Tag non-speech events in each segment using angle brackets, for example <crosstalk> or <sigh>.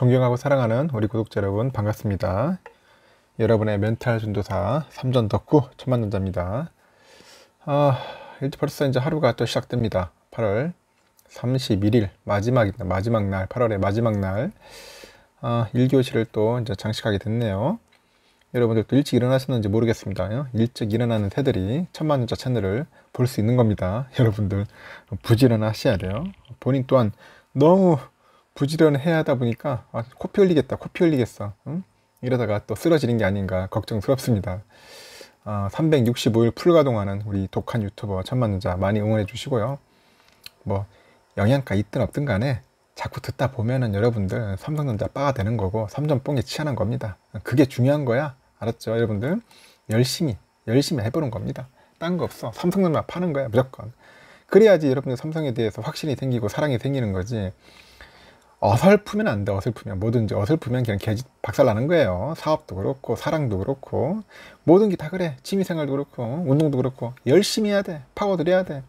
존경하고 사랑하는 우리 구독자 여러분 반갑습니다. 여러분의 멘탈 전도사 3전 덕후 천만전자입니다. 아, 이제 벌써 이제 하루가 또 시작됩니다. 8월 31일 마지막입니다. 마지막 날, 8월의 마지막 날 아, 1교시를 또 이제 장식하게 됐네요. 여러분들도 일찍 일어나셨는지 모르겠습니다. 일찍 일어나는 새들이 천만전자 채널을 볼 수 있는 겁니다. <laughs> 여러분들 부지런하셔야 돼요. 본인 또한 너무 부지런해야 하다 보니까 아, 코피 흘리겠다 코피 흘리겠어 응? 이러다가 또 쓰러지는 게 아닌가 걱정스럽습니다 아, 365일 풀가동하는 우리 독한 유튜버 천만자 많이 응원해 주시고요 뭐 영양가 있든 없든 간에 자꾸 듣다 보면은 여러분들 삼성전자 빠가 되는 거고 삼전 뽕에 치하는 겁니다 그게 중요한 거야 알았죠 여러분들 열심히 열심히 해보는 겁니다 딴 거 없어 삼성전자 파는 거야 무조건 그래야지 여러분들 삼성에 대해서 확신이 생기고 사랑이 생기는 거지 어설프면 안 돼, 어설프면. 뭐든지 어설프면 그냥 개짓 박살 나는 거예요. 사업도 그렇고, 사랑도 그렇고, 모든 게 다 그래. 취미생활도 그렇고, 운동도 그렇고, 열심히 해야 돼. 파고들여야 돼.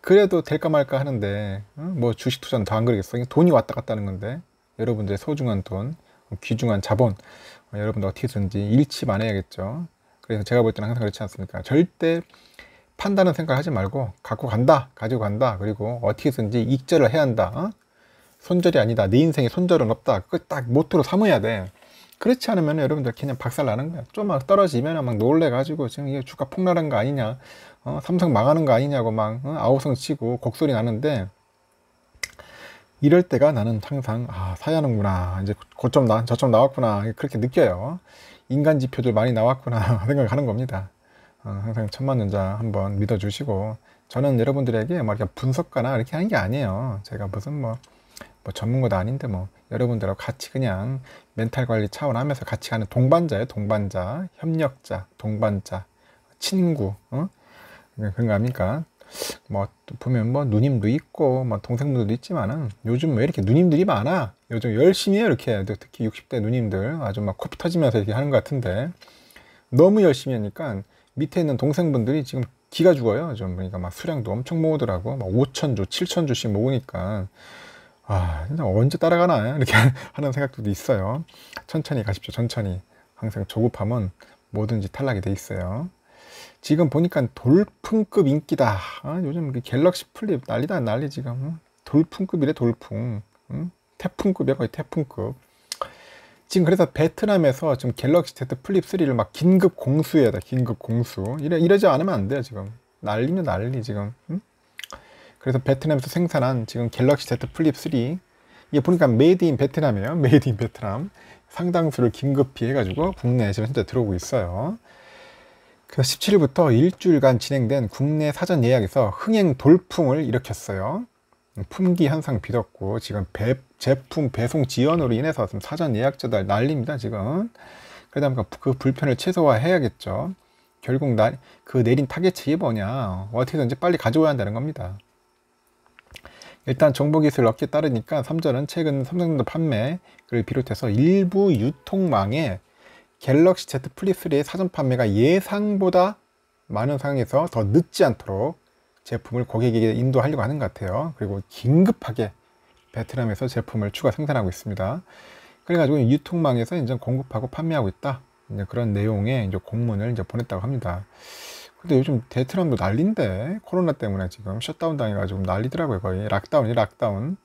그래도 될까 말까 하는데, 뭐 주식 투자는 더 안 그러겠어. 돈이 왔다 갔다 하는 건데, 여러분들의 소중한 돈, 귀중한 자본, 어, 여러분들 어떻게든지 잃지 말아야겠죠. 그래서 제가 볼 때는 항상 그렇지 않습니까? 절대 판다는 생각하지 말고, 갖고 간다, 가지고 간다, 그리고 어떻게든지 익절을 해야 한다. 어? 손절이 아니다. 내 네 인생에 손절은 없다. 그 딱 모토로 삼아야 돼. 그렇지 않으면 여러분들 그냥 박살 나는 거야. 좀만 떨어지면 막 놀래가지고 지금 이게 주가 폭락한 거 아니냐, 어, 삼성 망하는 거 아니냐고 막 어, 아우성 치고 곡소리 나는데 이럴 때가 나는 항상 아 사야는구나 하 이제 고점 나 저점 나왔구나 그렇게 느껴요. 인간 지표들 많이 나왔구나 <laughs> 생각하는 겁니다. 어, 항상 천만전자 한번 믿어주시고 저는 여러분들에게 막 뭐 분석가나 이렇게 하는 게 아니에요. 제가 무슨 뭐뭐 전문가도 아닌데 뭐 여러분들하고 같이 그냥 멘탈 관리 차원 하면서 같이 가는 동반자예요. 동반자, 협력자, 동반자, 친구. 어? 그러니까 그런 거 아닙니까? 뭐 보면 뭐 누님도 있고 뭐 동생분들도 있지만은 요즘 왜 이렇게 누님들이 많아? 요즘 열심히 해요 이렇게 특히 60대 누님들 아주 막 코피 터지면서 이렇게 하는 것 같은데 너무 열심히 하니까 밑에 있는 동생분들이 지금 기가 죽어요. 좀보니까막 그러니까 수량도 엄청 모으더라고. 막 5천 조, 7천 조씩 모으니까 아, 진짜 언제 따라가나? 이렇게 <laughs> 하는 생각도 있어요. 천천히 가십시오. 천천히. 항상 조급함은 뭐든지 탈락이 돼 있어요. 지금 보니까 돌풍급 인기다. 아, 요즘 그 갤럭시 플립 난리다 난리 지금. 돌풍급이래 돌풍. 응? 태풍급이야 거의 태풍급. 지금 그래서 베트남에서 지금 갤럭시 Z 플립 3를 막 긴급 공수해야 돼. 긴급 공수. 이래 이러지 않으면 안 돼요 지금. 난리면 난리 지금. 응? 그래서 베트남에서 생산한 지금 갤럭시 Z 플립 3 이게 보니까 메이드 인 베트남이에요. 메이드 인 베트남 상당수를 긴급히 해가지고 국내에 지금 현재 들어오고 있어요. 그래서 17일부터 일주일간 진행된 국내 사전 예약에서 흥행 돌풍을 일으켰어요. 품귀 현상 빚었고 지금 배, 제품 배송 지연으로 인해서 지금 사전 예약자들 난립니다 지금. 그러다 보니까 그 불편을 최소화해야겠죠. 결국 나, 그 내린 타겟이 뭐냐 어떻게든지 빨리 가져와야 한다는 겁니다. 일단 정보기술 럭키에 따르니까 삼전은 최근 삼성전자 판매를 비롯해서 일부 유통망에 갤럭시 Z 플립3의 사전 판매가 예상보다 많은 상황에서 더 늦지 않도록 제품을 고객에게 인도하려고 하는 것 같아요 그리고 긴급하게 베트남에서 제품을 추가 생산하고 있습니다 그래가지고 유통망에서 이제 공급하고 판매하고 있다 이제 그런 내용의 이제 공문을 이제 보냈다고 합니다 근데 요즘 베트남도 난린데 코로나 때문에 지금 셧다운 당해가지고 난리더라고요 거의 락다운이 락다운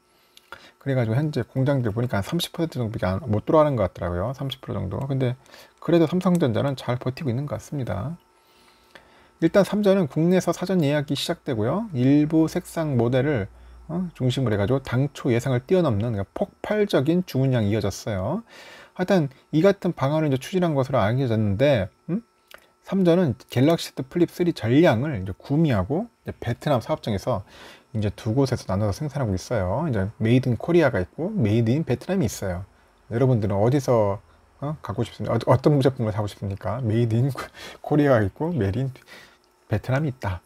그래가지고 현재 공장들 보니까 한 30% 정도밖에 못 돌아가는 것 같더라고요 30% 정도 근데 그래도 삼성전자는 잘 버티고 있는 것 같습니다 일단 3자는 국내에서 사전 예약이 시작되고요 일부 색상 모델을 어, 중심으로 해가지고 당초 예상을 뛰어넘는 그러니까 폭발적인 주문량이 이어졌어요 하여튼 이 같은 방안을 이제 추진한 것으로 알려졌는데 음? 삼전은 갤럭시 Z 플립 3 전량을 이제 구미하고 이제 베트남 사업장에서 이제 두 곳에서 나눠서 생산하고 있어요. 이제 메이드 인 코리아가 있고 메이드 인 베트남이 있어요. 여러분들은 어디서 어? 갖고 싶습니까? 어, 떤 제품을 사고 싶습니까? 메이드 인 코리아가 있고 메이드 인 베트남이 있다.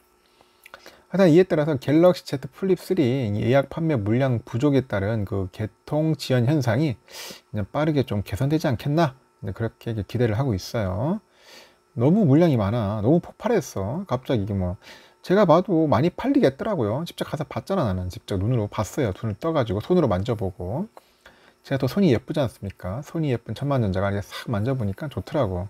하여튼 이에 따라서 갤럭시 Z 플립 3 예약 판매 물량 부족에 따른 그 개통 지연 현상이 빠르게 좀 개선되지 않겠나 그렇게 기대를 하고 있어요. 너무 물량이 많아. 너무 폭발했어. 갑자기 이게 뭐. 제가 봐도 많이 팔리겠더라고요. 직접 가서 봤잖아, 나는. 직접 눈으로 봤어요. 눈을 떠가지고 손으로 만져보고. 제가 또 손이 예쁘지 않습니까? 손이 예쁜 천만전자가 이제 싹 만져보니까 좋더라고.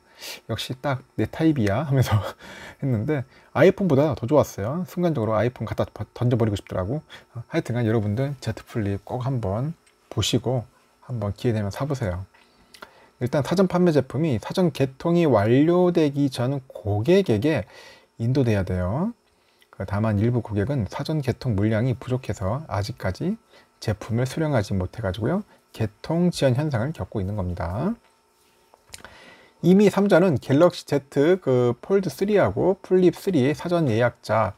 역시 딱 내 타입이야 하면서 <laughs> 했는데 아이폰보다 더 좋았어요. 순간적으로 아이폰 갖다 던져버리고 싶더라고. 하여튼간 여러분들 제트플립 꼭 한번 보시고 한번 기회 되면 사보세요. 일단 사전 판매 제품이 사전 개통이 완료되기 전 고객에게 인도돼야 돼요. 그 다만 일부 고객은 사전 개통 물량이 부족해서 아직까지 제품을 수령하지 못해가지고요. 개통 지연 현상을 겪고 있는 겁니다. 이미 3자는 갤럭시 Z 그 폴드 3하고 플립 3 사전 예약자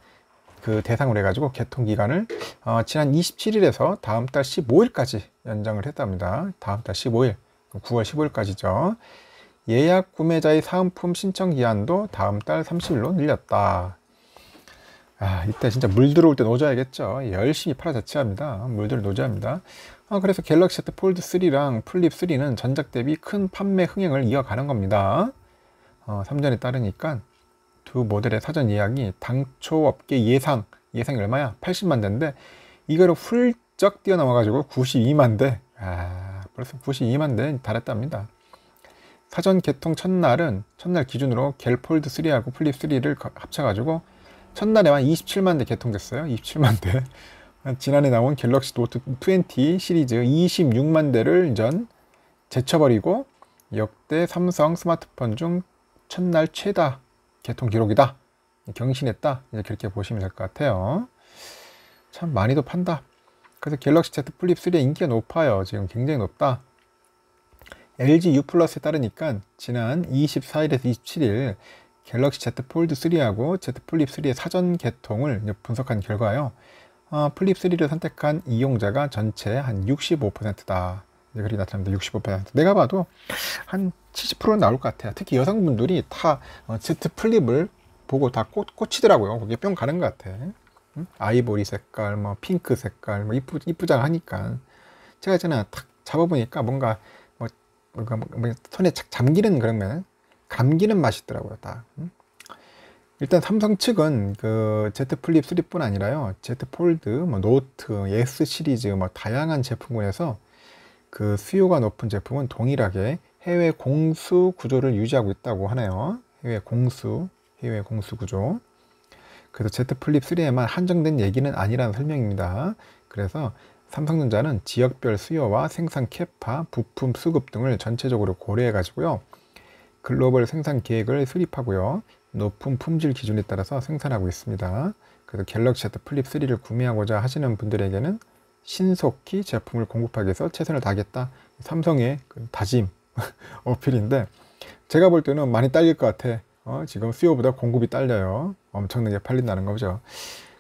그 대상으로 해가지고 개통 기간을 어, 지난 27일에서 다음 달 15일까지 연장을 했답니다. 다음 달 15일 9월 15일까지죠. 예약 구매자의 사은품 신청 기한도 다음 달 30일로 늘렸다. 아, 이때 진짜 물 들어올 때 노져야겠죠. 열심히 팔아 자취합니다 물들 노져합니다. 아, 그래서 갤럭시 Z 폴드 3랑 플립 3는 전작 대비 큰 판매 흥행을 이어가는 겁니다. 어, 3전에 따르니까 두 모델의 사전 예약이 당초 업계 예상, 예상이 얼마야? 80만 대인데 이거를 훌쩍 뛰어넘어가지고 92만 대. 아, 벌써 92만 대에 달했답니다. 사전 개통 첫날은 첫날 기준으로 갤폴드 3하고 플립 3를 합쳐가지고 첫날에만 27만 대 개통됐어요. 27만 대. <laughs> 지난해 나온 갤럭시 노트 20 시리즈 26만 대를 전 제쳐버리고 역대 삼성 스마트폰 중 첫날 최다 개통 기록이다. 경신했다. 이제 그렇게 보시면 될 것 같아요. 참 많이도 판다. 그래서 갤럭시 Z 플립 3의 인기가 높아요. 지금 굉장히 높다. LG U 플러스에 따르니까 지난 24일에서 27일 갤럭시 Z 폴드 3하고 Z 플립 3의 사전 개통을 분석한 결과요. 어, 플립 3를 선택한 이용자가 전체 한 65%다. 그리 나타납니다. 65%. 내가 봐도 한 70%는 나올 것 같아요. 특히 여성분들이 다 어, Z 플립을 보고 다 꽂, 꽂히더라고요. 거기에 뿅 가는 것 같아. 아이보리 색깔, 뭐 핑크 색깔, 뭐 이쁘 이쁘장 하니까 제가 있잖아 탁 잡아보니까 뭔가 뭐 뭔가 뭐, 뭐 손에 착 잠기는 그러면 감기는 맛있더라고요딱 일단 삼성 측은 그 Z 플립 3뿐 아니라요 Z 폴드, 뭐 노트, S 시리즈 뭐 다양한 제품군에서 그 수요가 높은 제품은 동일하게 해외 공수 구조를 유지하고 있다고 하네요. 해외 공수, 해외 공수 구조. 그래서 Z 플립 3에만 한정된 얘기는 아니라는 설명입니다. 그래서 삼성전자는 지역별 수요와 생산 캐파, 부품 수급 등을 전체적으로 고려해 가지고요. 글로벌 생산 계획을 수립하고요. 높은 품질 기준에 따라서 생산하고 있습니다. 그래서 갤럭시 Z 플립 3를 구매하고자 하시는 분들에게는 신속히 제품을 공급하기 위해서 최선을 다하겠다. 삼성의 그 다짐, <laughs> 어필인데 제가 볼 때는 많이 딸릴 것 같아. 어, 지금 수요보다 공급이 딸려요. 엄청나게 팔린다는 거죠.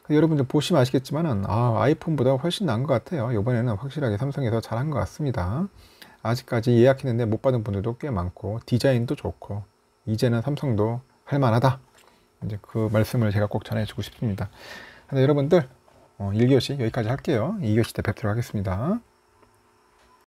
여러분들 보시면 아시겠지만은 아, 아이폰보다 훨씬 나은 것 같아요. 이번에는 확실하게 삼성에서 잘한 것 같습니다. 아직까지 예약했는데 못 받은 분들도 꽤 많고 디자인도 좋고 이제는 삼성도 할만하다. 이제 그 말씀을 제가 꼭 전해주고 싶습니다. 여러분들 어, 1교시 여기까지 할게요. 2교시 때 뵙도록 하겠습니다.